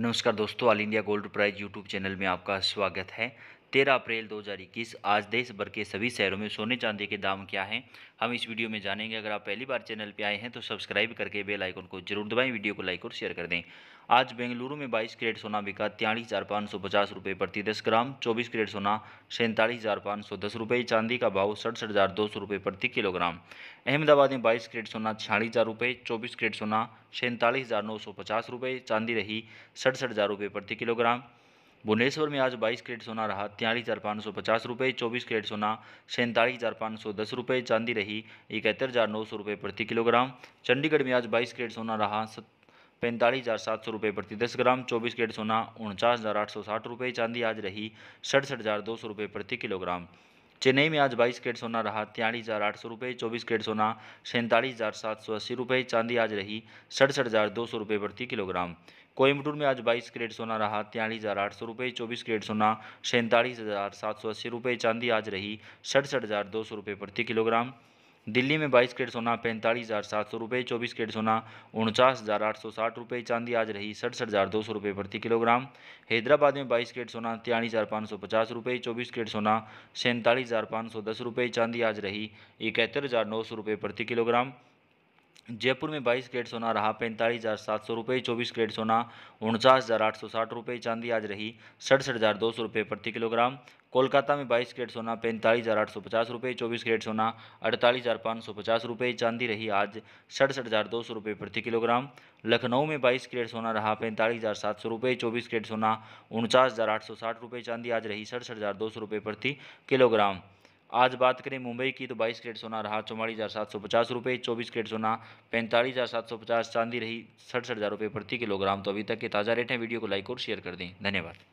नमस्कार दोस्तों all India gold prize YouTube channel में आपका स्वागत है तेरह अप्रैल 2021 आज देश भर के सभी शहरों में सोने चांदी के दाम क्या हैं हम इस वीडियो में जानेंगे अगर आप पहली बार चैनल पर आए हैं तो सब्सक्राइब करके बेल आइकन को जरूर दबाएं वीडियो को लाइक और शेयर कर दें आज बेंगलुरु में 22 करेट सोना बिका तयलीस हज़ार पाँच सौ पचास रुपये प्रति दस ग्राम 24 करेट सोना सैंतालीस हज़ार पाँच सौ दस रुपये चांदी का भाव सड़सठ हज़ार दो सौ रुपये प्रति किलोग्राम अहमदाबाद में बाईस करेट सोना छियालीस हज़ार रुपये चौबीस करेट सोना सैंतालीस हज़ार नौ सौ पचास रुपये चांदी रही सड़सठ हज़ार रुपये प्रति किलोग्राम भुवनेश्वर में आज 22 कैरेट सोना रहा त्यालीस हज़ार पाँच सौ पचास रुपये चौबीस कैरेट सोना सैंतालीस हज़ार पाँच सौ दस रुपये चांदी रही इकहत्तर हज़ार नौ सौ रुपये प्रति किलोग्राम चंडीगढ़ में आज बाईस कैरेट सोना रहा पैंतालीस हज़ार सात सौ रुपये प्रति दस ग्राम चौबीस कैरेट सोना उनचास हज़ार आठ सौ साठ रुपये चांदी आज रही सड़सठ हज़ार दो सौ रुपये प्रति किलोग्राम चेन्नई में आज बाईस कैरेट सोना रहा तिरालीस हज़ार आठ सौ रुपये चौबीस कैरेट सोना सैंतालीस हज़ार सात सौ अस्सी रुपये चांदी आज रही सड़सठ हज़ार दो सौ रुपये प्रति किलोग्राम कोयम्बटूर में आज बाईस कैरेट सोना रहा तिरालीस हज़ार आठ सौ रुपये चौबीस कैरेट सोना सैंतालीस हज़ार सात सौ अस्सी रुपये चांदी आज रही सड़सठ हज़ार दो सौ रुपये प्रति किलोग्राम दिल्ली में बाईस कैरेट सोना पैंतालीस हज़ार सात सौ रुपये चौबीस कैरेट सोना उनचास हज़ार आठ सौ साठ रुपये चांदी आज रही सड़सठ हज़ार दो सौ रुपये प्रति किलोग्राम हैदराबाद में बाईस कैरेट सोना तिरालीस हज़ार पाँच सौ पचास रुपये चौबीस कैरेट सोना सैंतालीस हज़ार पाँच सौ दस रुपये चांदी आज रही इकहत्तर हज़ार नौ सौ रुपये प्रति किलोग्राम जयपुर में 22 कैरेट सोना रहा पैंतालीस हज़ार सात सौ रुपये चौबीस कैरेट सोना उनचास हज़ार आठ सौ साठ रुपये चांदी आज रही सड़सठ हज़ार दो सौ रुपये प्रति किलोग्राम कोलकाता में 22 कैरेट सोना पैंतालीस हज़ार आठ सौ पचास रुपये चौबीस कैरेट सोना अड़तालीस हज़ार पाँच सौ पचास रुपये चांदी रही आज सड़सठ हज़ार दो सौ रुपये प्रति किलोग्राम लखनऊ में बाईस कैरेट सोना रहा पैंतालीस हज़ार सात सौ रुपये चौबीस कैरेट सोना उनचास हज़ार आठ सौ साठ रुपये चांदी आज रही सड़सठ हज़ार दो सौ रुपये प्रति किलोग्राम आज बात करें मुंबई की तो 22 कैरेट सोना रहा चौवालीस हज़ार सात सौ पचास रुपये चौबीस कैरेट सोना पैंतालीस हज़ार सात सौ पचास चांदी रही सड़सठ हज़ार रुपये प्रति किलोग्राम तो अभी तक के ताज़ा रेट हैं वीडियो को लाइक और शेयर कर दें धन्यवाद